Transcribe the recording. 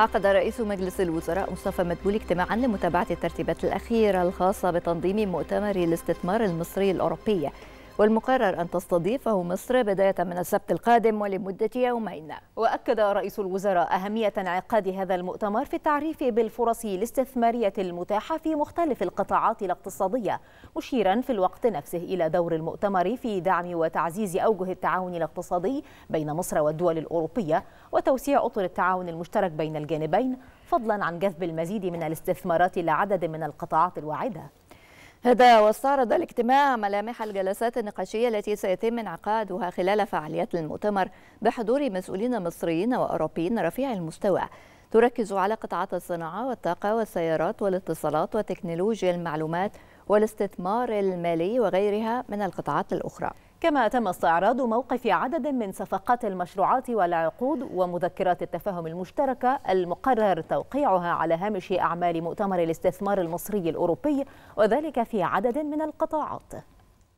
عقد رئيس مجلس الوزراء مصطفى مدبولي اجتماعا لمتابعة الترتيبات الأخيرة الخاصة بتنظيم مؤتمر الاستثمار المصري الأوروبي والمقرر أن تستضيفه مصر بداية من السبت القادم ولمدة يومين وأكد رئيس الوزراء أهمية انعقاد هذا المؤتمر في التعريف بالفرص الاستثمارية المتاحة في مختلف القطاعات الاقتصادية مشيرا في الوقت نفسه إلى دور المؤتمر في دعم وتعزيز أوجه التعاون الاقتصادي بين مصر والدول الأوروبية وتوسيع أطر التعاون المشترك بين الجانبين فضلا عن جذب المزيد من الاستثمارات لعدد من القطاعات الواعده هذا واستعرض الاجتماع ملامح الجلسات النقاشية التي سيتم انعقادها خلال فعاليات المؤتمر بحضور مسؤولين مصريين وأوروبيين رفيع المستوى تركز على قطاعات الصناعة والطاقة والسيارات والاتصالات وتكنولوجيا المعلومات والاستثمار المالي وغيرها من القطاعات الأخرى كما تم استعراض موقف عدد من صفقات المشروعات والعقود ومذكرات التفاهم المشتركة المقرر توقيعها على هامش أعمال مؤتمر الاستثمار المصري الأوروبي وذلك في عدد من القطاعات